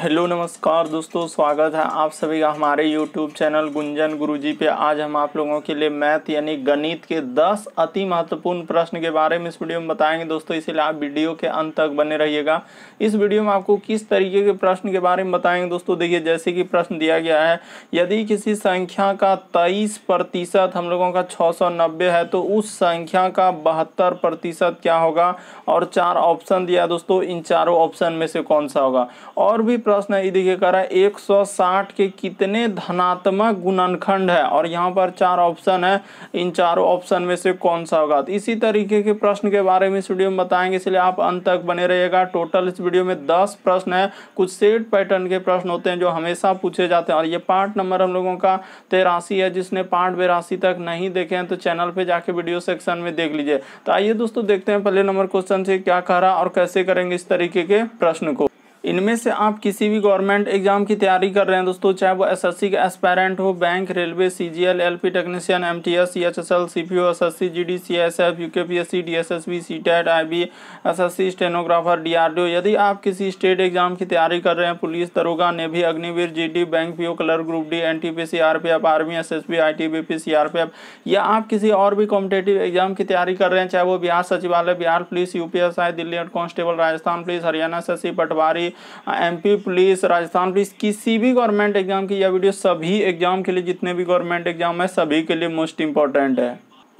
hello नमस्कार दोस्तों स्वागत है आप सभी का हमारे यूट्यूब चैनल गुंजन गुरुजी पे आज हम आप लोगों के लिए मैथ यानी गणित के 10 अति महत्वपूर्ण प्रश्न के बारे में इस वीडियो में बताएंगे दोस्तों इसीलिए आप वीडियो के अंत तक बने रहिएगा इस वीडियो में आपको किस तरीके के प्रश्न के बारे में बताएंगे दोस्तों देखिए जैसे कि प्रश्न दिया गया है यदि किसी संख्या का तेईस हम लोगों का छः है तो उस संख्या का बहत्तर क्या होगा और चार ऑप्शन दिया दोस्तों इन चारों ऑप्शन में से कौन सा होगा और भी प्रश्न यदि देखिए कह रहा है 160 के कितने धनात्मक गुणनखंड है और यहाँ पर चार ऑप्शन है इन चारों ऑप्शन में से कौन सा होगा तो इसी तरीके के प्रश्न के बारे में इस वीडियो में बताएंगे इसलिए आप अंत तक बने रहिएगा टोटल इस वीडियो में दस प्रश्न है कुछ सेट पैटर्न के प्रश्न होते हैं जो हमेशा पूछे जाते हैं और ये पार्ट नंबर हम लोगों का तेरासी है जिसने पार्ट बेरासी तक नहीं देखे हैं तो चैनल पर जाके वीडियो सेक्शन में देख लीजिए तो आइए दोस्तों देखते हैं पहले नंबर क्वेश्चन से क्या कह रहा और कैसे करेंगे इस तरीके के प्रश्न को इनमें से आप किसी भी गवर्नमेंट एग्जाम की तैयारी कर रहे हैं दोस्तों चाहे वो एसएससी का एस्पेरेंट हो bank railway CGL LP technician MTS CHSL CPO SSC GDC SF UKPSC DSSB CTET IB SSC stenographer DRDO यदि आप किसी स्टेट एग्जाम की तैयारी कर रहे हैं पुलिस दरोगा navy Agniveer D bank PO clerk group D P F army R P F या आप किसी और भी कॉम्पिटेटिव एग्जाम की तैयारी कर रहे हैं चाहे वो बिहार सचिवालय Bihar police UPSI Delhi head constable Rajasthan police Haryana S पटवारी एमपी पुलिस राजस्थान पुलिस किसी भी गवर्नमेंट एग्जाम की यह वीडियो सभी एग्जाम के लिए जितने भी गवर्नमेंट एग्जाम है सभी के लिए मोस्ट इंपॉर्टेंट है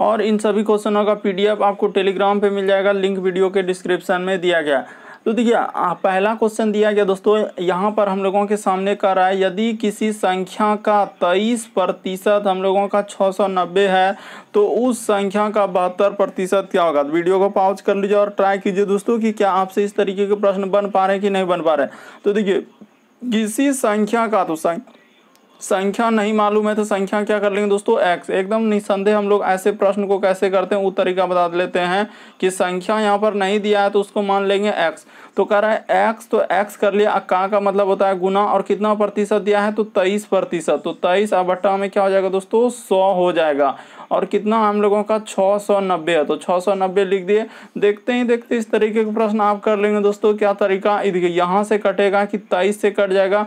और इन सभी क्वेश्चनों का पीडीएफ आपको टेलीग्राम पे मिल जाएगा लिंक वीडियो के डिस्क्रिप्शन में दिया गया तो देखिए पहला क्वेश्चन दिया गया दोस्तों यहाँ पर हम लोगों के सामने कर रहा है यदि किसी संख्या का तेईस प्रतिशत हम लोगों का छः सौ नब्बे है तो उस संख्या का बहत्तर प्रतिशत क्या होगा तो वीडियो को पॉज कर लीजिए और ट्राई कीजिए दोस्तों कि क्या आपसे इस तरीके के प्रश्न बन पा रहे हैं कि नहीं बन पा रहे तो देखिए किसी संख्या का तो संख्या संख्या नहीं मालूम है तो संख्या क्या कर लेंगे दोस्तों एक्स एकदम निसंदेह हम लोग ऐसे प्रश्न को कैसे करते हैं वो तरीका बता लेते हैं कि संख्या यहाँ पर नहीं दिया है तो उसको मान लेंगे एक्स तो कह रहा है एक्स तो एक्स कर लिया का का मतलब होता है गुना और कितना प्रतिशत दिया है तो तेईस प्रतिशत तो तेईस बट्टा में क्या हो जाएगा दोस्तों सौ हो जाएगा और कितना हम लोगों का छः सौ नब्बे है तो छः सौ नब्बे लिख दिए देखते ही देखते इस तरीके का प्रश्न आप कर लेंगे दोस्तों क्या तरीका यहाँ से कटेगा कि तेईस से कट जाएगा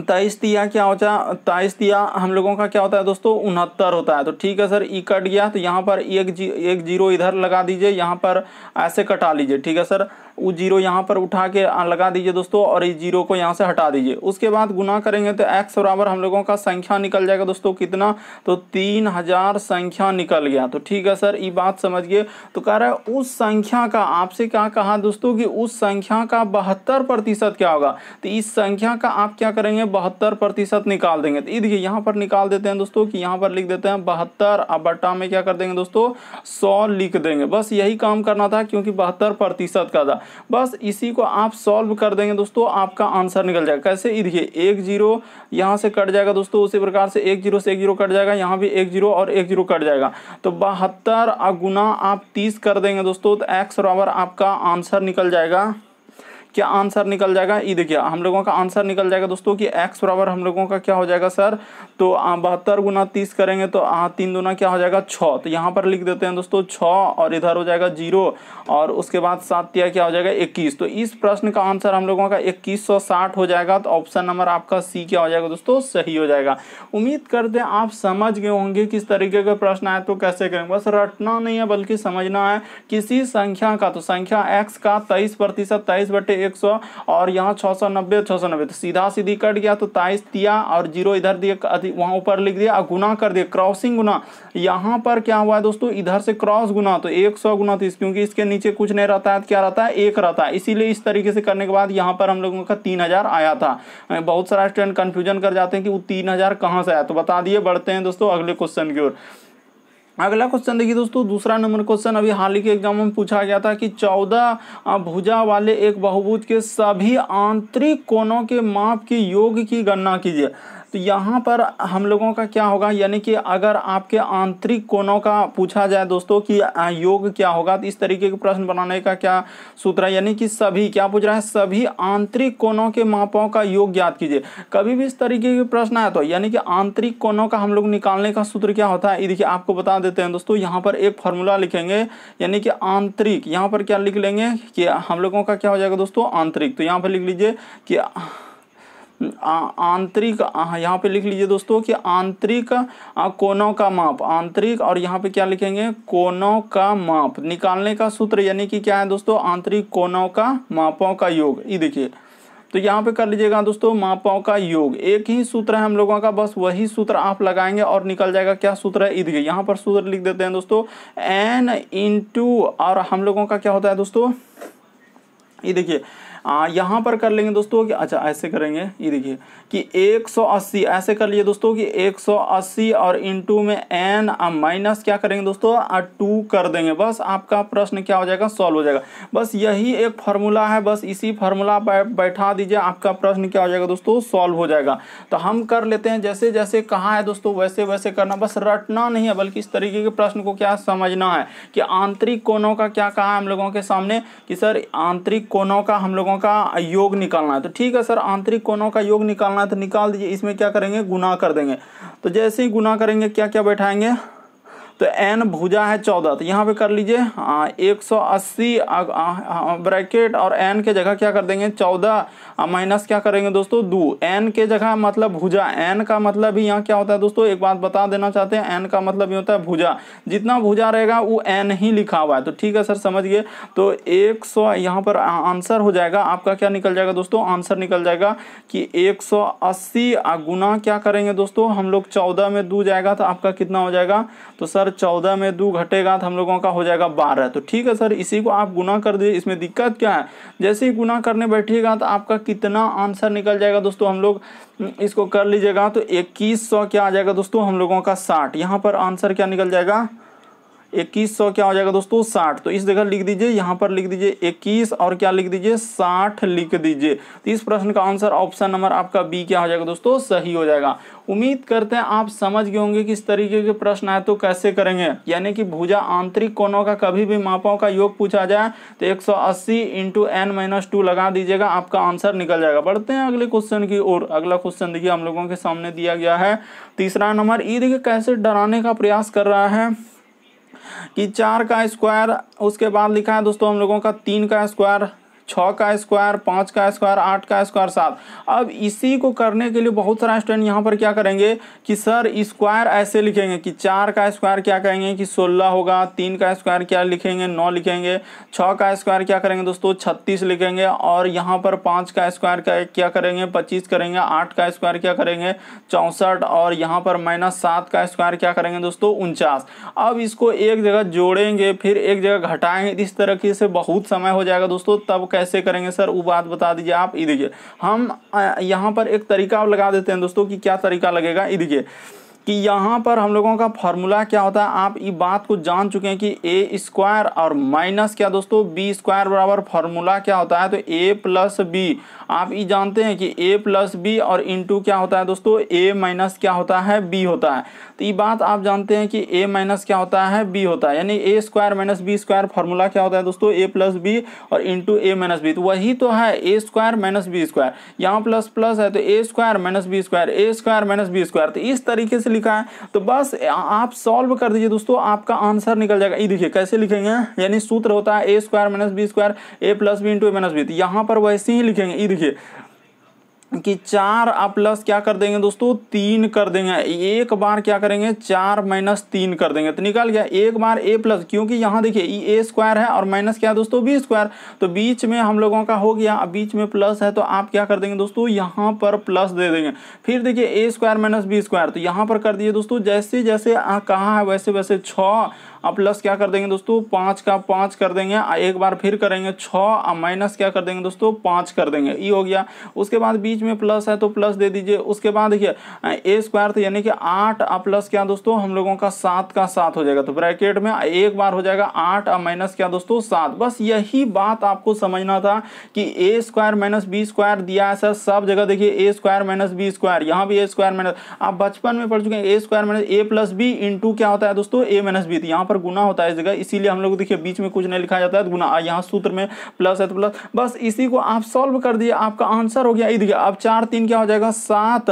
तेईस तिया क्या होता है तेईस तिया हम लोगों का क्या होता है दोस्तों उनहत्तर होता है तो ठीक है सर ई कट गया तो यहाँ पर एक जी एक जीरो इधर लगा दीजिए यहाँ पर ऐसे कटा लीजिए ठीक है सर वो जीरो यहाँ पर उठा के लगा दीजिए दोस्तों और इस जीरो को यहाँ से हटा दीजिए उसके बाद गुना करेंगे तो एक्स बराबर हम लोगों का संख्या निकल जाएगा दोस्तों कितना तो तीन हजार संख्या निकल गया तो ठीक है सर ये बात समझिए तो कह रहा है उस संख्या का आपसे क्या कहा दोस्तों कि उस संख्या का बहत्तर प्रतिशत क्या होगा तो इस संख्या का आप क्या करेंगे बहत्तर प्रतिशत निकाल देंगे तो देखिए यहाँ पर निकाल देते हैं दोस्तों कि यहाँ पर लिख देते हैं बहत्तर अब बट्टा में क्या कर देंगे दोस्तों सौ लिख देंगे बस यही काम करना था क्योंकि बहत्तर प्रतिशत का था बस इसी को आप सॉल्व कर देंगे दोस्तों आपका आंसर निकल जाएगा कैसे ये देखिए एक जीरो यहाँ से कट जाएगा दोस्तों उसी प्रकार से एक जीरो से एक जीरो कट जाएगा यहाँ भी एक जीरो और एक जीरो कट जाएगा तो बहत्तर गुना आप तीस कर देंगे दोस्तों तो एक्स बराबर आपका आंसर निकल जाएगा क्या आंसर निकल जाएगा ये देखिए हम लोगों का आंसर निकल जाएगा दोस्तों कि एक्स बराबर हम लोगों का क्या हो जाएगा सर तो बहत्तर गुना तीस करेंगे तो तीन गुना क्या हो जाएगा छः तो यहाँ पर लिख देते हैं दोस्तों छ और इधर हो जाएगा जीरो और उसके बाद सात तिया क्या हो जाएगा इक्कीस तो इस प्रश्न का आंसर हम लोगों का इक्कीस हो जाएगा तो ऑप्शन नंबर आपका सी क्या हो जाएगा दोस्तों सही हो जाएगा उम्मीद करते हैं आप समझ गए होंगे किस तरीके का प्रश्न आए तो कैसे करें बस रटना नहीं है बल्कि समझना है किसी संख्या का तो संख्या एक्स का तेईस प्रतिशत तेईस बटे एक सौ और यहाँ छः सौ नब्बे छः सौ नब्बे तो सीधा सीधी कट गया तो ताइस दिया और जीरो इधर दिए वहाँ ऊपर लिख दिया और गुना कर दिया क्रॉसिंग गुना यहाँ पर क्या हुआ है दोस्तों इधर से क्रॉस गुना तो एक सौ गुना तीस तो क्योंकि इसके नीचे कुछ नहीं रहता है तो क्या रहता है एक रहता है इसीलिए इस तरीके से करने के बाद यहाँ पर हम लोगों का तीन हजार आया था बहुत सारा स्टूडेंट कन्फ्यूजन कर जाते हैं कि वो तीन हजार कहाँ से आया तो बता दिए बढ़ते हैं दोस्तों अगले क्वेश्चन की ओर अगला क्वेश्चन देखिए दोस्तों दूसरा नंबर क्वेश्चन अभी हाल ही के एग्जाम में पूछा गया था कि चौदह भुजा वाले एक बहुभुज के सभी आंतरिक कोणों के माप के योग की गणना कीजिए तो यहाँ पर हम लोगों का क्या होगा यानी कि अगर आपके आंतरिक कोणों का पूछा जाए दोस्तों कि योग क्या होगा तो इस तरीके के प्रश्न बनाने का क्या सूत्र है यानी कि सभी क्या पूछ रहा है सभी आंतरिक कोणों के मापों का योग ज्ञात कीजिए कभी भी इस तरीके के प्रश्न आया तो यानी कि आंतरिक कोणों का हम लोग निकालने का सूत्र क्या होता है ये देखिए आपको बता देते हैं दोस्तों यहाँ पर एक फॉर्मूला लिखेंगे यानी कि आंतरिक यहाँ पर क्या लिख लेंगे कि हम लोगों का क्या हो जाएगा दोस्तों आंतरिक तो यहाँ पर लिख लीजिए कि आंतरिक यहाँ पे लिख लीजिए दोस्तों कि आंतरिक कोनों का माप आंतरिक और यहाँ पे क्या लिखेंगे कोनों का माप निकालने का सूत्र यानी कि क्या है दोस्तों आंतरिक कोनों का मापों का योग ये देखिए तो यहाँ पे कर लीजिएगा दोस्तों मापों का योग एक ही सूत्र है हम लोगों का बस वही सूत्र आप लगाएंगे और निकल जाएगा क्या सूत्र है देखिए यहाँ पर सूत्र लिख देते हैं दोस्तों एन इंटू और हम लोगों का क्या होता है दोस्तों ये देखिए आ, यहां पर कर लेंगे दोस्तों कि अच्छा ऐसे करेंगे ये देखिए कि 180 ऐसे कर लिए दोस्तों कि 180 और टू में एन माइनस क्या करेंगे दोस्तों टू कर देंगे बस आपका प्रश्न क्या हो जाएगा सॉल्व हो जाएगा बस यही एक फार्मूला है बस इसी फार्मूला पर बैठा दीजिए आपका प्रश्न क्या हो जाएगा दोस्तों सॉल्व हो जाएगा तो हम कर लेते हैं जैसे जैसे कहाँ है दोस्तों वैसे वैसे करना बस रटना नहीं है बल्कि इस तरीके के प्रश्न को क्या समझना है कि आंतरिक कोनों का क्या कहा हम लोगों के सामने कि सर आंतरिक कोनों का हम लोगों कोणों का योग निकालना है तो ठीक है सर आंतरिक कोणों का योग निकालना है तो निकाल दीजिए इसमें क्या करेंगे गुना कर देंगे तो जैसे ही गुना करेंगे क्या क्या बैठाएंगे तो एन भुजा है चौदह तो यहाँ पे कर लीजिए एक सौ अस्सी ब्रैकेट और एन के जगह क्या कर देंगे चौदह माइनस क्या करेंगे दोस्तों दो एन के जगह मतलब भुजा एन का मतलब ही यहाँ क्या होता है दोस्तों एक बात बता देना चाहते हैं एन का मतलब ये होता है भुजा जितना भुजा रहेगा वो एन ही लिखा हुआ है तो ठीक है सर समझिए तो एक सौ यहाँ पर आंसर हो जाएगा आपका क्या निकल जाएगा दोस्तों आंसर निकल जाएगा कि एक सौ अस्सी गुना क्या करेंगे दोस्तों हम लोग चौदह में दो जाएगा तो आपका कितना हो जाएगा तो सर चौदह में दो घटेगा तो हम लोगों का हो जाएगा बारह तो ठीक है सर इसी को आप गुना कर दीजिए इसमें दिक्कत क्या है जैसे ही गुना करने बैठिएगा तो आपका कितना आंसर निकल जाएगा दोस्तों हम लोग हम्म, इसको कर लीजिएगा तो इक्कीस क्या आ जाएगा दोस्तों हम लोगों का साठ यहाँ पर आंसर क्या निकल जाएगा इक्कीस सौ क्या हो जाएगा दोस्तों साठ तो इस जगह लिख दीजिए यहाँ पर लिख दीजिए इक्कीस और क्या लिख दीजिए साठ लिख दीजिए तो इस प्रश्न का आंसर ऑप्शन नंबर आपका बी क्या हो जाएगा दोस्तों सही हो जाएगा उम्मीद करते हैं आप समझ गए होंगे कि इस तरीके के प्रश्न आए तो कैसे करेंगे यानी कि भुजा आंतरिक कोणों का कभी भी मापों का योग पूछा जाए तो एक सौ अस्सी इंटू एन माइनस टू लगा दीजिएगा आपका आंसर निकल जाएगा बढ़ते हैं अगले क्वेश्चन की ओर अगला क्वेश्चन देखिए हम लोगों के सामने दिया गया है तीसरा नंबर ई देखिए कैसे डराने का प्रयास कर रहा है कि चार का स्क्वायर उसके बाद लिखा है दोस्तों हम लोगों का तीन का स्क्वायर छः का स्क्वायर पाँच का स्क्वायर आठ का स्क्वायर सात अब इसी को करने के लिए बहुत सारा स्टूडेंट यहाँ पर क्या करेंगे कि सर स्क्वायर ऐसे लिखेंगे कि चार का स्क्वायर क्या कहेंगे कि सोलह होगा तीन का स्क्वायर क्या लिखेंगे नौ लिखेंगे छः का स्क्वायर क्या करेंगे दोस्तों छत्तीस लिखेंगे और यहाँ पर पाँच का स्क्वायर का क्या करेंगे पच्चीस करेंगे आठ का स्क्वायर क्या करेंगे चौंसठ और यहाँ पर माइनस सात का स्क्वायर क्या करेंगे दोस्तों उनचास अब इसको एक जगह जोड़ेंगे फिर एक जगह घटाएंगे इस तरीके से बहुत समय हो जाएगा दोस्तों तब कैसे कैसे करेंगे सर वो बात बता दीजिए आप ये देखिए हम यहाँ पर एक तरीका लगा देते हैं दोस्तों कि क्या तरीका लगेगा ये देखिए कि यहाँ पर हम लोगों का फार्मूला क्या होता है आप ये बात को जान चुके हैं कि ए स्क्वायर और माइनस क्या दोस्तों बी स्क्वायर बराबर फार्मूला क्या होता है तो ए प्लस बी आप ये जानते हैं कि ए प्लस बी और इंटू क्या होता है दोस्तों ए माइनस क्या होता है बी होता है तो ये बात आप जानते हैं कि ए माइनस क्या होता है बी होता है यानी A square minus B square formula क्या होता है दोस्तों ए प्लस बी और इंटू ए माइनस बी तो वही तो है A square minus B square यहाँ प्लस प्लस है तो A square minus B square A square minus B square तो इस तरीके से लिखा है तो बस आप सॉल्व कर दीजिए दोस्तों आपका आंसर निकल जाएगा ये देखिए कैसे लिखेंगे यानी सूत्र होता है A square minus B square A plus B into A minus B तो यहाँ पर वैसे ही लिखेंगे ये देखिए कि चार आप प्लस क्या कर देंगे दोस्तों तीन कर देंगे एक बार क्या करेंगे चार माइनस तीन कर देंगे तो निकाल गया एक बार ए प्लस क्योंकि यहाँ देखिए ई ए स्क्वायर है और माइनस क्या है दोस्तों बी स्क्वायर तो बीच में हम लोगों का हो गया अब बीच में प्लस है तो आप क्या कर देंगे दोस्तों यहाँ पर प्लस दे देंगे फिर देखिए A square minus B square तो यहाँ पर कर दिए दोस्तों जैसे जैसे कहाँ है वैसे वैसे छः और प्लस क्या कर देंगे दोस्तों पाँच का पाँच कर देंगे एक बार फिर करेंगे छः और माइनस क्या कर देंगे दोस्तों पाँच कर देंगे ई हो गया उसके बाद बीच में प्लस है तो प्लस दे दीजिए उसके बाद देखिए ए स्क्वायर तो यानी कि आठ और प्लस क्या दोस्तों हम लोगों का सात का सात हो जाएगा तो ब्रैकेट में एक बार हो जाएगा आठ और माइनस क्या दोस्तों सात बस यही बात आपको समझना था कि A square minus B square दिया है सर सब जगह देखिए A square minus B square यहाँ भी ए स्क्वायर माइनस आप बचपन में पढ़ चुके हैं A square minus A plus B into क्या होता है दोस्तों ए माइनस बी यहाँ पर पर गुना होता है इस जगह इसीलिए हम लोग देखिए बीच में कुछ नहीं लिखा जाता है तो गुना यहाँ सूत्र में प्लस है तो प्लस बस इसी को आप सॉल्व कर दिए आपका आंसर हो गया ये देखिए अब चार तीन क्या हो जाएगा सात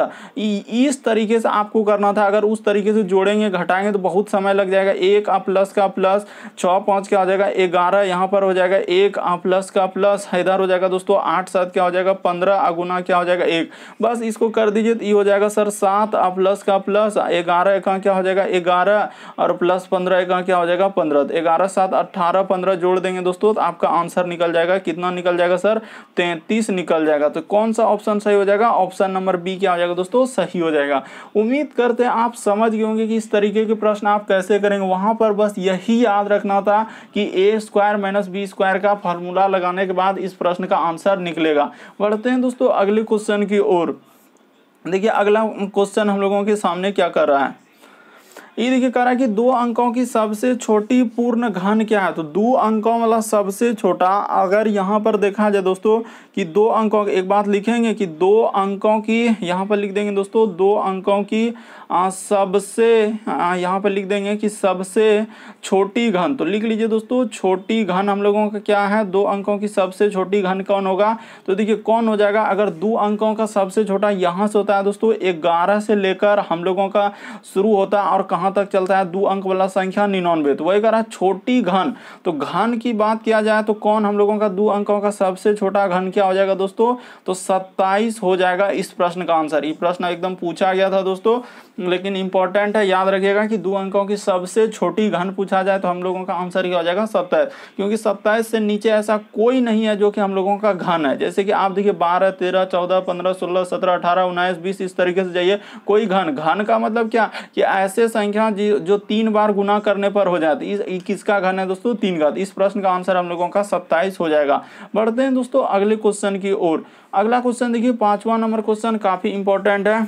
इस तरीके से आपको करना था अगर उस तरीके से जोड़ेंगे घटाएंगे तो बहुत समय लग जाएगा एक आप प्लस का प्लस छः पाँच क्या हो जाएगा ग्यारह यहाँ पर हो जाएगा एक आप प्लस का प्लस इधर हो जाएगा दोस्तों आठ सात क्या हो जाएगा पंद्रह अगुना क्या हो जाएगा एक बस इसको कर दीजिए तो ये हो जाएगा सर सात आप प्लस का प्लस ग्यारह एक क्या हो जाएगा ग्यारह और प्लस पंद्रह एक क्या हो जाएगा पंद्रह ग्यारह सात अट्ठारह पंद्रह जोड़ देंगे दोस्तों तो आपका आंसर निकल जाएगा कितना निकल जाएगा सर तैंतीस निकल जाएगा तो कौन सा ऑप्शन सही हो जाएगा ऑप्शन नंबर बी क्या हो जाएगा दोस्तों सही हो जाएगा उम्मीद करते हैं आप समझ गए होंगे कि इस तरीके के प्रश्न आप कैसे करेंगे वहाँ पर बस यही याद रखना था कि A square minus B square का फॉर्मूला लगाने के बाद इस प्रश्न का आंसर निकलेगा बढ़ते हैं दोस्तों अगले क्वेश्चन की ओर देखिए अगला क्वेश्चन हम लोगों के सामने क्या कर रहा है ये देखिए कह रहा है कि दो अंकों की सबसे छोटी पूर्ण घन क्या है तो दो अंकों वाला सबसे छोटा अगर यहाँ पर देखा जाए दोस्तों कि दो अंकों एक बात लिखेंगे कि दो अंकों की यहाँ पर लिख देंगे दोस्तों दो अंकों की सबसे यहाँ पर लिख देंगे कि सबसे छोटी घन तो लिख लीजिए दोस्तों छोटी घन हम लोगों का क्या है दो अंकों की सबसे छोटी घन कौन होगा तो देखिए कौन हो जाएगा अगर दो अंकों का सबसे छोटा यहाँ से होता है दोस्तों ग्यारह से लेकर हम लोगों का शुरू होता है और कहाँ तक चलता है दो अंक वाला संख्या निन्यानवे तो वही कह रहा है छोटी घन तो घन की बात किया जाए तो कौन हम लोगों का दो अंकों का सबसे छोटा घन क्या हो जाएगा दोस्तों तो सत्ताईस हो जाएगा इस प्रश्न का आंसर ये प्रश्न एकदम पूछा गया था दोस्तों लेकिन इंपॉर्टेंट है याद रखिएगा कि दो अंकों की सबसे छोटी घन पूछा जाए तो हम लोगों का आंसर क्या हो जाएगा सत्ताईस क्योंकि सत्ताईस से नीचे ऐसा कोई नहीं है जो कि हम लोगों का घन है जैसे कि आप देखिए बारह तेरह चौदह पंद्रह सोलह सत्रह अठारह उन्नीस बीस इस तरीके से जाइए कोई घन घन का मतलब क्या कि ऐसे संख्या जो तीन बार गुना करने पर हो जाए किसका घन है दोस्तों तीन घन इस प्रश्न का आंसर हम लोगों का सत्ताईस हो जाएगा बढ़ते हैं दोस्तों अगले क्वेश्चन की ओर अगला क्वेश्चन देखिए पांचवा नंबर क्वेश्चन काफ़ी इंपॉर्टेंट है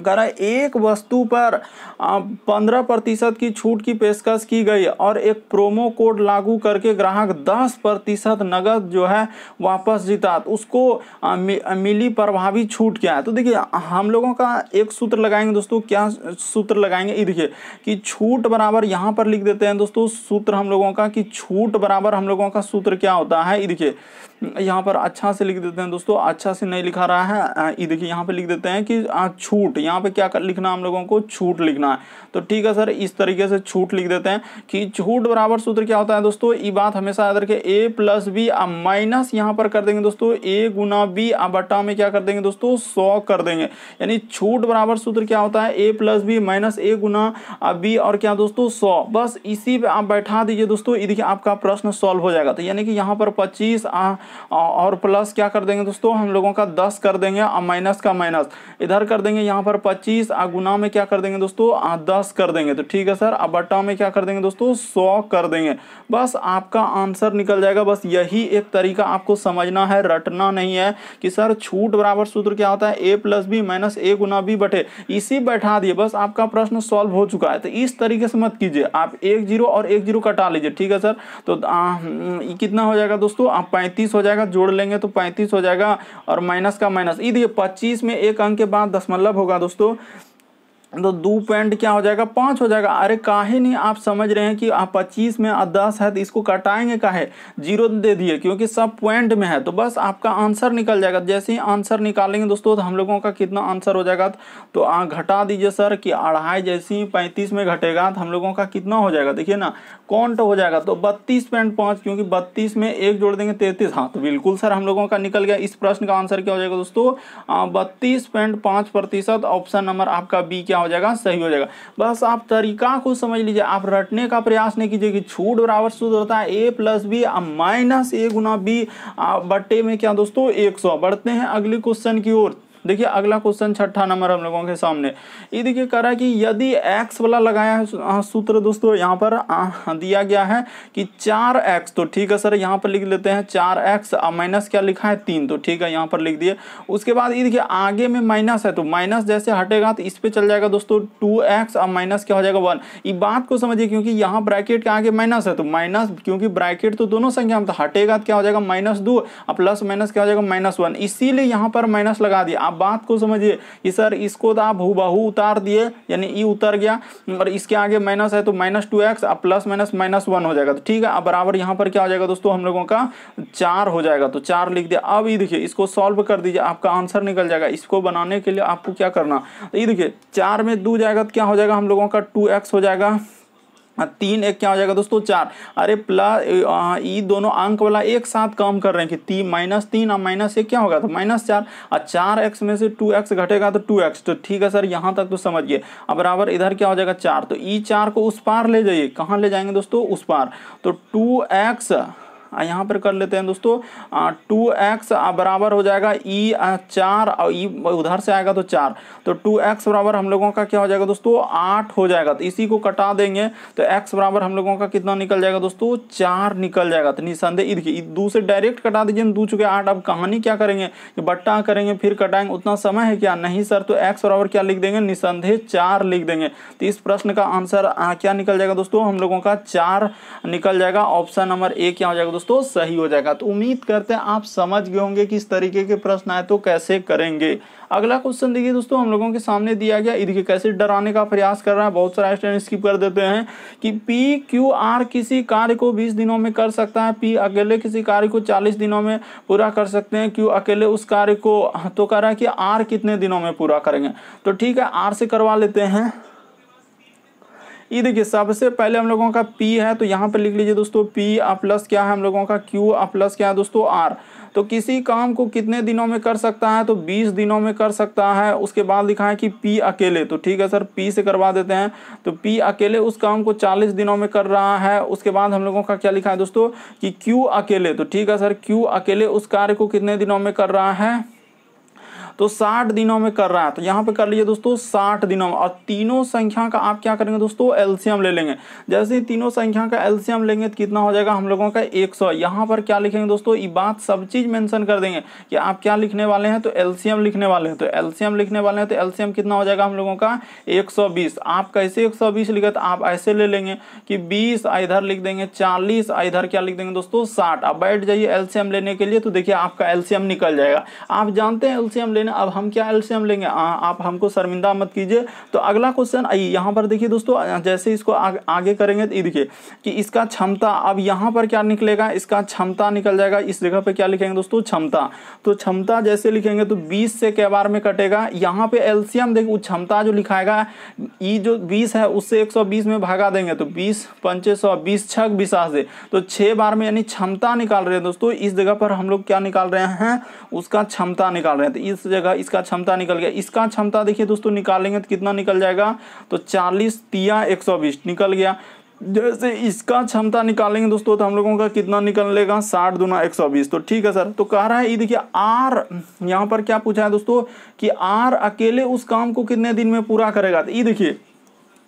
अगर एक वस्तु पर पंद्रह प्रतिशत की छूट की पेशकश की गई और एक प्रोमो कोड लागू करके ग्राहक दस प्रतिशत नगद जो है वापस जीता तो उसको मिली प्रभावी छूट क्या है तो देखिए हम लोगों का एक सूत्र लगाएंगे दोस्तों क्या सूत्र लगाएंगे ये देखिए कि छूट बराबर यहाँ पर लिख देते हैं दोस्तों सूत्र हम लोगों का कि छूट बराबर हम लोगों का सूत्र क्या होता है ये देखिए यहाँ पर अच्छा से लिख देते हैं दोस्तों अच्छा से नहीं लिखा रहा है ये देखिए यहाँ पर लिख देते हैं कि छूट यहाँ पर क्या कर लिखना हम लोगों को छूट लिखना लिखना है तो ठीक है सर इस तरीके से छूट लिख देते हैं कि छूट बराबर सूत्र क्या होता है दोस्तों ये बात हमेशा याद रखें ए प्लस बी माइनस यहाँ पर कर देंगे दोस्तों ए गुना बी बटा में क्या कर देंगे दोस्तों सौ कर देंगे यानी छूट बराबर सूत्र क्या होता है A plus B minus A गुना बी और क्या दोस्तों सौ बस इसी पे आप बैठा दीजिए दोस्तों ये देखिए आपका प्रश्न सॉल्व हो जाएगा तो यानी कि यहाँ पर पच्चीस और प्लस क्या कर देंगे दोस्तों हम लोगों का दस कर देंगे और माइनस का माइनस इधर कर देंगे यहाँ पर पच्चीस गुना में क्या कर देंगे दोस्तों दस कर देंगे तो ठीक है सर अब बटा में क्या कर देंगे दोस्तों सौ कर देंगे बस आपका आंसर निकल जाएगा बस यही एक तरीका आपको समझना है रटना नहीं है कि सर छूट बराबर सूत्र क्या होता है A plus B minus A गुना बी बटे इसी बैठा दिए बस आपका प्रश्न सॉल्व हो चुका है तो इस तरीके से मत कीजिए आप एक जीरो और एक जीरो कटा लीजिए ठीक है सर तो आ, कितना हो जाएगा दोस्तों आप पैंतीस हो जाएगा जोड़ लेंगे तो पैंतीस हो जाएगा और माइनस का माइनस ये देखिए पच्चीस में एक अंक के बाद दशमलव मतलब होगा दोस्तों तो दो पॉइंट क्या हो जाएगा पाँच हो जाएगा अरे काहे नहीं आप समझ रहे हैं कि आप पच्चीस में दस है तो इसको कटाएंगे काहे जीरो दे दिए क्योंकि सब पॉइंट में है तो बस आपका आंसर निकल जाएगा जैसे ही आंसर निकालेंगे दोस्तों तो हम लोगों का कितना आंसर हो जाएगा तो आ, घटा दीजिए सर कि अढ़ाई जैसे ही पैंतीस में घटेगा तो हम लोगों का कितना हो जाएगा देखिए ना कौनट हो जाएगा तो बत्तीस पॉइंट पाँच क्योंकि बत्तीस में एक जोड़ देंगे तैंतीस हाँ तो बिल्कुल सर हम लोगों का निकल गया इस प्रश्न का आंसर क्या हो जाएगा दोस्तों बत्तीस पॉइंट पाँच प्रतिशत ऑप्शन नंबर आपका बी क्या हो जाएगा सही हो जाएगा बस आप तरीका को समझ लीजिए आप रटने का प्रयास नहीं कीजिए कि छूट बराबर शुद्ध होता है A plus B minus A गुना बी बट्टे में क्या दोस्तों एक सौ बढ़ते हैं अगले क्वेश्चन की ओर देखिए अगला क्वेश्चन छठा नंबर हम लोगों के सामने ये देखिए कह रहा है कि यदि एक्स वाला लगाया है हाँ, सूत्र दोस्तों यहाँ पर हाँ, दिया गया है कि चार एक्स तो ठीक है सर यहाँ पर लिख लेते हैं चार एक्स माइनस क्या लिखा है तीन तो ठीक है यहाँ पर लिख दिए उसके बाद ये देखिए आगे में माइनस है तो माइनस जैसे हटेगा तो इस पर चल जाएगा दोस्तों टू एक्स और माइनस क्या हो जाएगा वन ये बात को समझिए क्योंकि यहाँ ब्रैकेट के आगे माइनस है तो माइनस क्योंकि ब्रैकेट तो दोनों संख्या में तो हटेगा तो क्या हो जाएगा माइनस दो और प्लस माइनस क्या हो जाएगा माइनस वन इसीलिए यहाँ पर माइनस लगा दिया आप बात को समझिए कि सर इसको तो आप हु उतार दिए यानी ई उतर गया और इसके आगे माइनस है तो माइनस टू एक्स अब प्लस माइनस माइनस वन हो जाएगा तो ठीक है अब बराबर यहाँ पर क्या हो जाएगा दोस्तों हम लोगों का चार हो जाएगा तो चार लिख दिया अब ये देखिए इसको सॉल्व कर दीजिए आपका आंसर निकल जाएगा इसको बनाने के लिए आपको क्या करना तो ये देखिए चार में दो जाएगा तो क्या हो जाएगा हम लोगों का टू हो जाएगा हाँ, तीन एक क्या हो जाएगा दोस्तों चार अरे प्लस ये दोनों अंक वाला एक साथ काम कर रहे हैं कि तीन माइनस तीन और माइनस एक क्या होगा तो माइनस चार और चार एक्स में से टू एक्स घटेगा तो टू एक्स तो ठीक है सर यहाँ तक तो समझिए अब बराबर इधर क्या हो जाएगा चार तो ई चार को उस पार ले जाइए कहाँ ले जाएंगे दोस्तों उस पार तो टू एक्स यहाँ पर कर लेते हैं दोस्तों टू एक्स बराबर हो जाएगा ई e, चार और ई e, उधर से आएगा तो चार तो टू एक्स बराबर हम लोगों का क्या हो जाएगा दोस्तों आठ हो जाएगा तो इसी को कटा देंगे तो एक्स बराबर हम लोगों का कितना निकल जाएगा दोस्तों चार निकल जाएगा तो निसंदेह दो से डायरेक्ट कटा दीजिए दो चुके आठ अब कहानी क्या करेंगे बट्टा करेंगे फिर कटाएंगे उतना समय है क्या नहीं सर तो एक्स बराबर क्या लिख देंगे निसंदेह चार लिख देंगे तो इस प्रश्न का आंसर क्या निकल जाएगा दोस्तों हम लोगों का चार निकल जाएगा ऑप्शन नंबर ए क्या हो जाएगा दोस्तों सही हो जाएगा तो उम्मीद करते हैं आप समझ गए होंगे कि इस तरीके के प्रश्न आए तो कैसे करेंगे अगला क्वेश्चन देखिए दोस्तों हम लोगों के सामने दिया गया इधर कैसे डराने का प्रयास कर रहा है बहुत सारा स्टैंड स्किप कर देते हैं कि पी क्यू आर किसी कार्य को बीस दिनों में कर सकता है पी अकेले किसी कार्य को चालीस दिनों में पूरा कर सकते हैं क्यू अकेले उस कार्य को हाँ, तो कह रहा है कि आर कितने दिनों में पूरा करेंगे तो ठीक है आर से करवा लेते हैं ये देखिए सबसे पहले हम लोगों का पी है तो यहाँ पर लिख लीजिए दोस्तों पी प्लस क्या है हम लोगों का क्यू प्लस क्या है दोस्तों आर तो किसी काम को कितने दिनों में कर सकता है तो 20 दिनों में कर सकता है उसके बाद लिखा है कि पी अकेले तो ठीक है सर पी से करवा देते हैं तो पी अकेले उस काम को 40 दिनों में कर रहा है उसके बाद हम लोगों का क्या लिखा है दोस्तों कि क्यू अकेले तो ठीक है सर क्यू अकेले उस कार्य को कितने दिनों में कर रहा है तो 60 दिनों में कर रहा है तो यहाँ पे कर लीजिए दोस्तों 60 दिनों में और तीनों संख्या का आप क्या करेंगे दोस्तों एल्सियम ले लेंगे जैसे ही तीनों संख्या का एल्सियम लेंगे तो कितना हो जाएगा हम लोगों का 100 सौ यहाँ पर क्या लिखेंगे दोस्तों ये बात सब चीज़ मेंशन कर देंगे कि आप क्या लिखने वाले हैं तो एल्सियम लिखने वाले हैं तो एल्सियम लिखने वाले हैं तो एल्सियम कितना हो जाएगा हम लोगों का एक आप कैसे एक लिखे तो आप ऐसे ले लेंगे कि बीस इधर लिख देंगे चालीस इधर क्या लिख देंगे दोस्तों साठ आप बैठ जाइए एल्सियम लेने के लिए तो देखिए आपका एल्सियम निकल जाएगा आप जानते हैं एल्सियम लेने ना अब हम क्या एल्शियम लेंगे आ, आप हमको शर्मिंदा मत कीजिए तो अगला क्वेश्चन आइए यहाँ पर देखिए दोस्तों जैसे इसको आग, आगे करेंगे तो ये देखिए कि इसका क्षमता अब यहाँ पर क्या निकलेगा इसका क्षमता निकल जाएगा इस जगह पर क्या लिखेंगे दोस्तों क्षमता तो क्षमता जैसे लिखेंगे तो बीस से कै बार में कटेगा यहाँ पर एल्शियम देखिए क्षमता जो लिखाएगा ई जो बीस है उससे एक में भागा देंगे तो बीस पंचे सौ बीस छक विशास तो छः बार में यानी क्षमता निकाल रहे हैं दोस्तों इस जगह पर हम लोग क्या निकाल रहे हैं उसका क्षमता निकाल रहे हैं तो इस जगह इसका क्षमता निकल गया इसका क्षमता देखिए दोस्तों निकालेंगे तो कितना निकल जाएगा तो चालीस तिया एक सौ बीस निकल गया जैसे इसका क्षमता निकालेंगे दोस्तों तो हम लोगों का कितना निकलेगा साठ दुना एक सौ बीस तो ठीक है सर तो कह रहा है ये देखिए आर यहाँ पर क्या पूछा है दोस्तों कि आर अकेले उस काम को कितने दिन में पूरा करेगा तो ये देखिए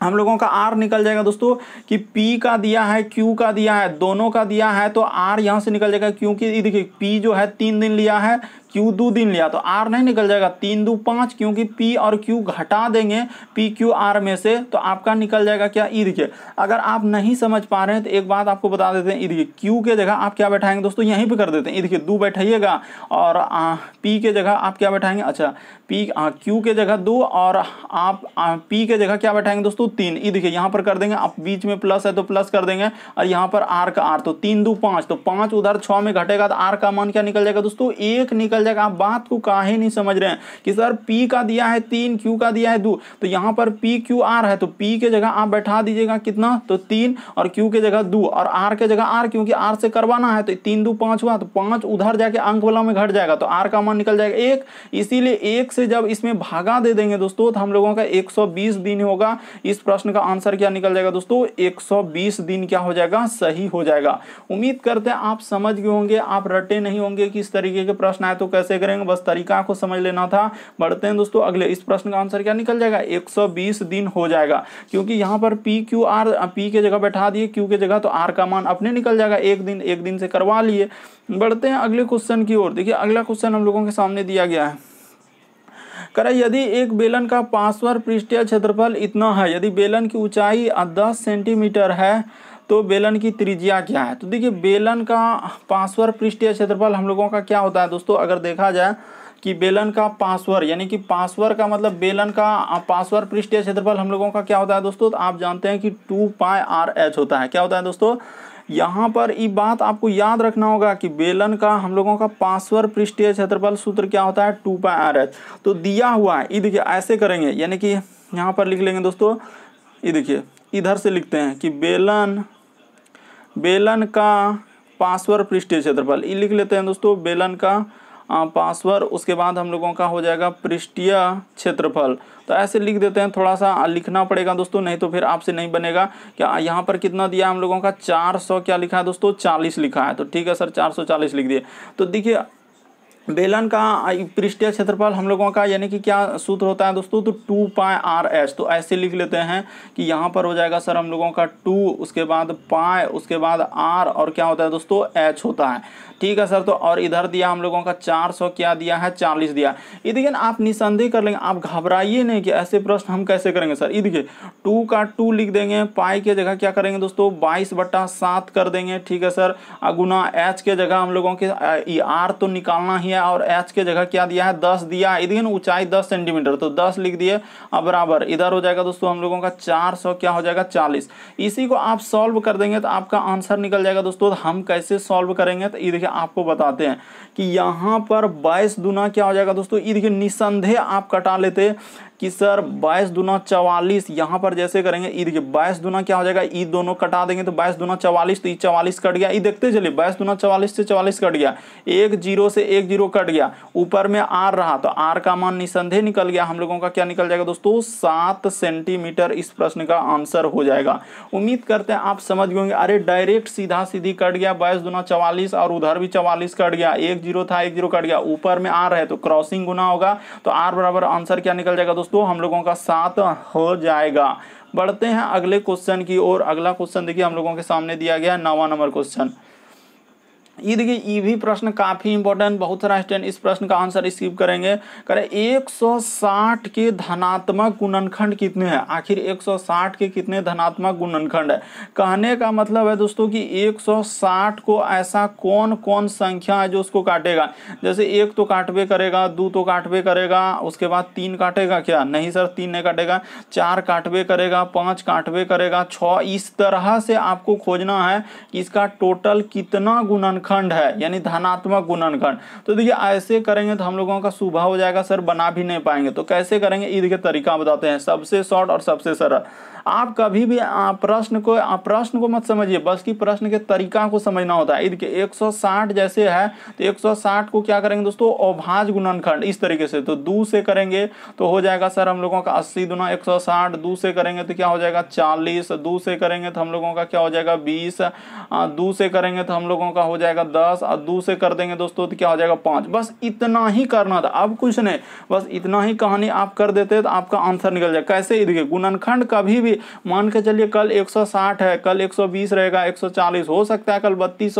हम लोगों का आर निकल जाएगा दोस्तों कि पी का दिया है क्यू का दिया है दोनों का दिया है तो आर यहाँ से निकल जाएगा क्योंकि ये देखिए पी जो है तीन दिन लिया है क्यू दो दिन लिया तो आर नहीं निकल जाएगा तीन दो पाँच क्योंकि पी और क्यू घटा देंगे पी क्यू आर में से तो आपका निकल जाएगा क्या ई देखिए अगर आप नहीं समझ पा रहे हैं तो एक बात आपको बता देते हैं ई देखिए क्यू के जगह आप क्या बैठाएंगे दोस्तों यहीं पर कर देते हैं ई देखिए दो बैठाइएगा और पी के जगह आप क्या बैठाएंगे अच्छा पी क्यू के जगह दो और आप पी के जगह क्या बैठाएंगे दोस्तों तीन ई देखिए यहाँ पर कर देंगे आप बीच में प्लस है तो प्लस कर देंगे और यहाँ पर आर का आर तो तीन दो पाँच तो पाँच उधर छः में घटेगा तो आर का मान क्या निकल जाएगा दोस्तों एक निकल निकल जाएगा आप बात को काहे नहीं समझ रहे हैं कि सर पी का दिया है तीन क्यू का दिया है दो तो यहाँ पर पी क्यू आर है तो पी के जगह आप बैठा दीजिएगा कितना तो तीन और क्यू के जगह दो और आर के जगह आर क्योंकि आर से करवाना है तो तीन दो पाँच हुआ तो पाँच उधर जाके अंक वाला में घट जाएगा तो आर का मान निकल जाएगा एक इसीलिए एक से जब इसमें भागा दे देंगे दोस्तों तो हम लोगों का एक दिन होगा इस प्रश्न का आंसर क्या निकल जाएगा दोस्तों एक दिन क्या हो जाएगा सही हो जाएगा उम्मीद करते हैं आप समझ गए होंगे आप रटे नहीं होंगे किस तरीके के प्रश्न आए तो कैसे करेंगे बस तरीका को समझ लेना था बढ़ते हैं दोस्तों अगले इस प्रश्न का आंसर क्या निकल जाएगा 120 दिन हो जाएगा क्योंकि यहाँ पर पी क्यू आर पी के जगह बैठा दिए क्यू के जगह तो आर का मान अपने निकल जाएगा एक दिन एक दिन से करवा लिए बढ़ते हैं अगले क्वेश्चन की ओर देखिए अगला क्वेश्चन हम लोगों के सामने दिया गया है करा यदि एक बेलन का पांचवर पृष्ठीय क्षेत्रफल इतना है यदि बेलन की ऊंचाई 10 सेंटीमीटर है तो बेलन की त्रिज्या क्या है तो देखिए बेलन का पांचवर पृष्ठीय क्षेत्रफल हम लोगों का क्या होता है दोस्तों अगर देखा जाए कि बेलन का पांचवर यानी कि पांचवर का मतलब बेलन का पांचवर पृष्ठीय क्षेत्रफल हम लोगों का क्या होता है दोस्तों तो आप जानते हैं कि टू पाई आर एच होता है क्या होता है दोस्तों यहाँ पर ये बात आपको याद रखना होगा कि बेलन का हम लोगों का पांचवर पृष्ठीय क्षेत्रफल सूत्र क्या होता है टू पाई आर एच तो दिया हुआ है ये देखिए ऐसे करेंगे यानी कि यहाँ पर लिख लेंगे दोस्तों ये देखिए इधर से लिखते हैं कि बेलन बेलन का पासवर पृष्ठीय क्षेत्रफल ये लिख लेते हैं दोस्तों बेलन का पासवर उसके बाद हम लोगों का हो जाएगा पृष्ठीय क्षेत्रफल तो ऐसे लिख देते हैं थोड़ा सा लिखना पड़ेगा दोस्तों नहीं तो फिर आपसे नहीं बनेगा क्या यहाँ पर कितना दिया हम लोगों का 400 क्या लिखा है दोस्तों 40 लिखा है तो ठीक है सर 440 लिख दिए तो देखिए बेलन का पृष्ठीय क्षेत्रफल हम लोगों का यानी कि क्या सूत्र होता है दोस्तों तो टू पाए आर एस तो ऐसे लिख लेते हैं कि यहाँ पर हो जाएगा सर हम लोगों का टू उसके बाद पाए उसके बाद आर और क्या होता है दोस्तों एच होता है ठीक है सर तो और इधर दिया हम लोगों का चार सौ क्या दिया है चालीस दिया ये देखिए आप निसंदेह कर लेंगे आप घबराइए नहीं कि ऐसे प्रश्न हम कैसे करेंगे सर ये देखिए टू का टू लिख देंगे पाई के जगह क्या करेंगे दोस्तों बाईस बट्टा सात कर देंगे ठीक है सर अगुना एच के जगह हम लोगों के आर तो निकालना ही है और एच के जगह क्या दिया है दस दिया है देखिए ऊंचाई दस सेंटीमीटर तो दस लिख दिए अब बराबर इधर हो जाएगा दोस्तों हम लोगों का चार सौ क्या हो जाएगा चालीस इसी को आप सॉल्व कर देंगे तो आपका आंसर निकल जाएगा दोस्तों तो हम कैसे सॉल्व करेंगे तो ये आपको बताते हैं कि यहाँ पर बाईस दुना क्या हो जाएगा दोस्तों ये देखिए निसंदेह आप कटा लेते कि सर बाईस दुना चवालीस यहाँ पर जैसे करेंगे ईद देखिए बाईस दुना क्या हो जाएगा ईद दोनों कटा देंगे तो बाईस दुना चवालीस तो ईद चवालीस कट गया ई देखते चलिए बाईस दुना चवालीस से चवालीस कट गया एक जीरो से एक जीरो कट गया ऊपर में आर रहा तो आर का मान निसंदेह निकल गया हम लोगों का क्या निकल जाएगा दोस्तों सात सेंटीमीटर इस प्रश्न का आंसर हो जाएगा उम्मीद करते हैं आप समझ गएंगे अरे डायरेक्ट सीधा सीधी कट गया बाईस दुना चवालीस और उधर भी चवालीस कट गया एक जीरो था एक जीरो कट गया ऊपर में आर है तो क्रॉसिंग गुना होगा तो आर बराबर आंसर क्या निकल जाएगा दोस्तों दोस्तों हम लोगों का सात हो जाएगा बढ़ते हैं अगले क्वेश्चन की ओर अगला क्वेश्चन देखिए हम लोगों के सामने दिया गया नवा नंबर क्वेश्चन ये देखिए ये भी प्रश्न काफ़ी इंपॉर्टेंट बहुत सारा स्टूडेंट इस प्रश्न का आंसर स्किप करेंगे करें 160 के धनात्मक गुणनखंड कितने हैं आखिर 160 के कितने धनात्मक गुणनखंड है कहने का मतलब है दोस्तों कि 160 को ऐसा कौन कौन संख्या है जो उसको काटेगा जैसे एक तो काटवे करेगा दो तो काटवे करेगा उसके बाद तीन काटेगा क्या नहीं सर तीन नहीं काटेगा चार काटवे करेगा पाँच काटवे करेगा छः इस तरह से आपको खोजना है कि इसका टोटल कितना गुणनखंड गुणनखंड है यानी धनात्मक गुणनखंड तो देखिए ऐसे करेंगे तो हम लोगों का सुबह हो जाएगा सर बना भी नहीं पाएंगे तो कैसे करेंगे ईद के तरीका बताते हैं सबसे शॉर्ट और सबसे सरल आप कभी भी प्रश्न को प्रश्न को मत समझिए बस की प्रश्न के तरीका को समझना होता है देखिए 160 जैसे है तो 160 को क्या करेंगे दोस्तों अभाज गुणनखंड इस तरीके से तो दो से करेंगे तो हो जाएगा सर हम लोगों का अस्सी दुना एक सौ साठ दो से करेंगे तो क्या हो जाएगा चालीस दो से करेंगे तो हम लोगों का क्या हो जाएगा बीस दो से करेंगे तो हम लोगों का हो जाएगा दस और दो से कर देंगे दोस्तों तो क्या हो जाएगा पाँच बस इतना ही करना था अब कुछ नहीं बस इतना ही कहानी आप कर देते तो आपका आंसर निकल जाए कैसे देखिए गुणनखंड कभी भी कि मान के चलिए कल 160 है कल 120 रहेगा 140 हो सकता है कल बत्तीस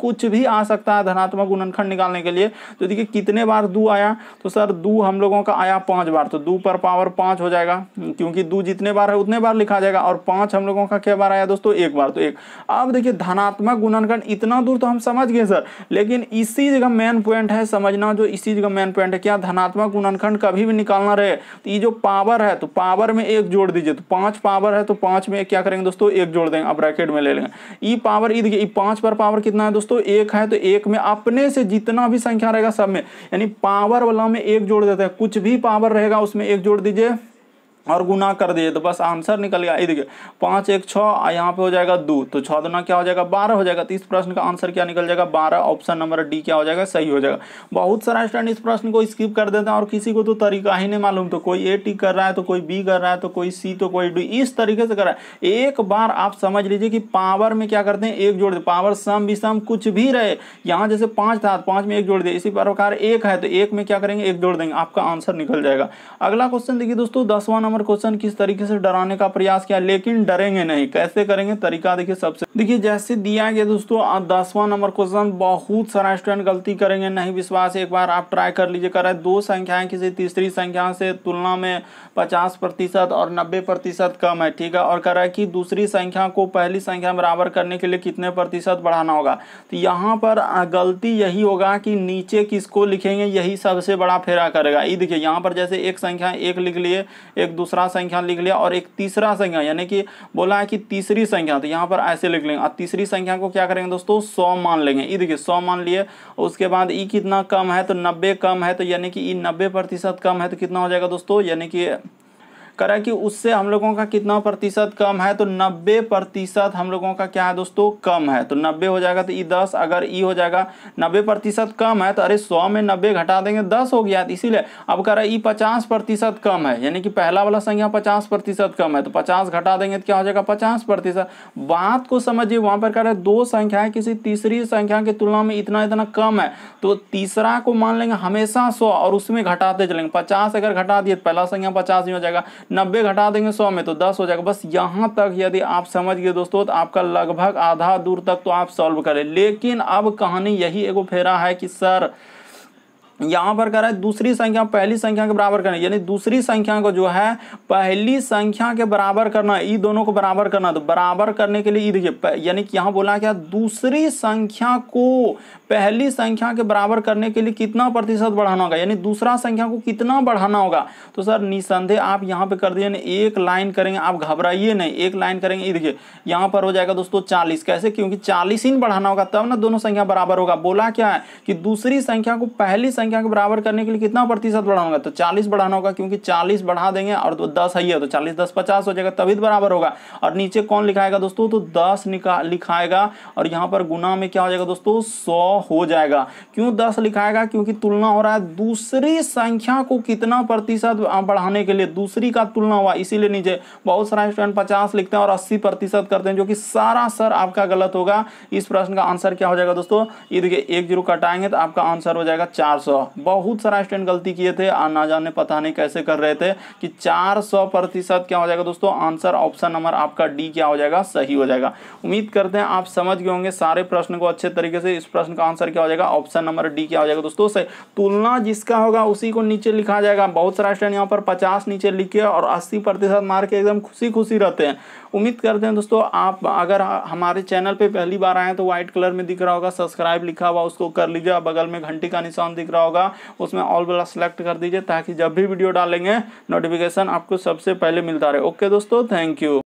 कुछ भी आ सकता है धनात्मक गुणनखंड निकालने के लिए तो देखिए कितने बार दो आया तो सर दो हम लोगों का आया पाँच बार तो दो पर पावर पाँच हो जाएगा क्योंकि दो जितने बार है उतने बार लिखा जाएगा और पाँच हम लोगों का क्या बार आया दोस्तों एक बार तो एक अब देखिए धनात्मक गुणनखंड इतना दूर तो हम समझ गए सर लेकिन इसी जगह मेन पॉइंट है समझना जो इसी जगह मेन पॉइंट है क्या धनात्मक गुणनखंड कभी भी निकालना रहे तो ये जो पावर है तो पावर में एक जोड़ दीजिए तो पाँच पावर पावर है तो पांच में क्या करेंगे दोस्तों एक जोड़ देंगे आप ब्रैकेट में ले लेंगे ई पावर ई देखिए पांच पर पावर कितना है दोस्तों एक है तो एक में अपने से जितना भी संख्या रहेगा सब में यानी पावर वाला में एक जोड़ देते हैं कुछ भी पावर रहेगा उसमें एक जोड़ दीजिए और गुना कर दिए तो बस आंसर निकल गया इधर पाँच एक छः यहाँ पे हो जाएगा दो तो छः दुना क्या हो जाएगा बारह हो जाएगा तो इस प्रश्न का आंसर क्या निकल जाएगा बारह ऑप्शन नंबर डी क्या हो जाएगा सही हो जाएगा बहुत सारा स्टूडेंट इस प्रश्न को स्किप कर देते हैं और किसी को तो तरीका ही नहीं मालूम तो कोई ए टिक कर रहा है तो कोई बी कर रहा है तो कोई सी तो कोई डी इस तरीके से कर रहा है एक बार आप समझ लीजिए कि पावर में क्या करते हैं एक जोड़ दे पावर सम विषम कुछ भी रहे यहाँ जैसे पाँच था पाँच में एक जोड़ दे इसी प्रकार एक है तो एक में क्या करेंगे एक जोड़ देंगे आपका आंसर निकल जाएगा अगला क्वेश्चन देखिए दोस्तों दसवां नंबर नंबर क्वेश्चन किस तरीके से डराने का प्रयास किया लेकिन डरेंगे नहीं कैसे करेंगे तरीका देखिए सबसे देखिए जैसे दिया गया दोस्तों दसवां नंबर क्वेश्चन बहुत सारा स्टूडेंट गलती करेंगे नहीं विश्वास एक बार आप ट्राई कर लीजिए कर दो संख्याएं किसी तीसरी संख्या से तुलना में पचास और नब्बे कम है ठीक है और कर रहा है कि दूसरी संख्या को पहली संख्या बराबर करने के लिए कितने प्रतिशत बढ़ाना होगा तो यहाँ पर गलती यही होगा कि नीचे किसको लिखेंगे यही सबसे बड़ा फेरा करेगा ये देखिए यहाँ पर जैसे एक संख्या एक लिख लिए एक दूसरा संख्या लिख लिया और एक तीसरा संख्या यानी कि बोला है कि तीसरी संख्या तो यहाँ पर ऐसे लिख लेंगे और तीसरी संख्या को क्या करेंगे दोस्तों सौ मान लेंगे ई देखिए सौ मान लिए उसके बाद ई कितना कम है तो नब्बे कम है तो यानी कि ई नब्बे प्रतिशत कम है तो कितना हो जाएगा दोस्तों यानी कि करा कि उससे हम लोगों का कितना प्रतिशत कम है तो नब्बे प्रतिशत हम लोगों का क्या है दोस्तों कम है तो नब्बे हो जाएगा तो ई दस अगर ई हो जाएगा नब्बे प्रतिशत कम है तो अरे सौ में नब्बे घटा देंगे दस हो गया इसीलिए अब कह रहा है ई पचास प्रतिशत कम है यानी कि पहला वाला संख्या पचास प्रतिशत कम है तो पचास घटा देंगे तो क्या हो जाएगा पचास प्रतिशत बात को समझिए वहां पर कह रहे दो संख्याएं किसी तीसरी संख्या की तुलना में इतना इतना कम है तो तीसरा को मान लेंगे हमेशा सौ और उसमें घटाते चलेंगे पचास अगर घटा दिए तो पहला संख्या पचास नहीं हो जाएगा नब्बे घटा देंगे सौ में तो दस हो जाएगा बस यहाँ तक यदि आप समझ गए दोस्तों तो आपका लगभग आधा दूर तक तो आप सॉल्व करें लेकिन अब कहानी यही एगो फेरा है कि सर यहाँ पर कह रहा है दूसरी संख्या पहली संख्या के बराबर करना यानी दूसरी संख्या को जो है पहली संख्या के बराबर करना ई दोनों को बराबर करना तो बराबर करने के लिए ई देखिए यानी कि यहाँ बोला क्या दूसरी संख्या को पहली संख्या के बराबर करने के लिए कितना प्रतिशत बढ़ाना होगा यानी दूसरा संख्या को कितना बढ़ाना होगा तो सर निसंदेह आप यहाँ पे कर दिए एक लाइन करेंगे आप घबराइए नहीं एक लाइन करेंगे देखिए यहाँ पर हो जाएगा दोस्तों चालीस कैसे क्योंकि चालीस ही बढ़ाना होगा तब ना दोनों संख्या बराबर होगा बोला क्या है कि दूसरी संख्या को पहली संख्या के बराबर करने के लिए कितना प्रतिशत बढ़ाना होगा तो चालीस बढ़ाना होगा क्योंकि चालीस बढ़ा देंगे और दस है तो चालीस दस पचास हो जाएगा तभी तो बराबर होगा और नीचे कौन लिखाएगा दोस्तों तो दस लिखाएगा और यहाँ पर गुना में क्या हो जाएगा दोस्तों सौ हो जाएगा क्यों दस लिखाएगा क्योंकि तुलना हो रहा है दूसरी संख्या को कितना प्रतिशत बढ़ाने के लिए दूसरी का तुलना हुआ इसीलिए नीचे बहुत सारा स्टूडेंट पचास लिखते हैं और अस्सी प्रतिशत करते हैं जो कि सारा सर आपका गलत होगा इस प्रश्न का आंसर क्या हो जाएगा दोस्तों ये देखिए एक जीरो कटाएंगे तो आपका आंसर हो जाएगा चार बहुत सारा स्टूडेंट गलती किए थे ना जाने पता नहीं कैसे कर रहे थे कि चार प्रतिशत क्या हो जाएगा दोस्तों आंसर ऑप्शन नंबर आपका डी क्या हो जाएगा सही हो जाएगा उम्मीद करते हैं आप समझ गए होंगे सारे प्रश्न को अच्छे तरीके से इस प्रश्न का आंसर क्या हो जाएगा ऑप्शन नंबर डी क्या हो जाएगा दोस्तों से तुलना जिसका होगा उसी को नीचे लिखा जाएगा बहुत सारा स्टैंड यहाँ पर पचास नीचे लिखे और अस्सी प्रतिशत मार्क एकदम खुशी खुशी रहते हैं उम्मीद करते हैं दोस्तों आप अगर हमारे चैनल पे पहली बार आए हैं तो व्हाइट कलर में दिख रहा होगा सब्सक्राइब लिखा हुआ उसको कर लीजिए बगल में घंटी का निशान दिख रहा होगा उसमें ऑल वाला सेलेक्ट कर दीजिए ताकि जब भी वीडियो डालेंगे नोटिफिकेशन आपको सबसे पहले मिलता रहे ओके दोस्तों थैंक यू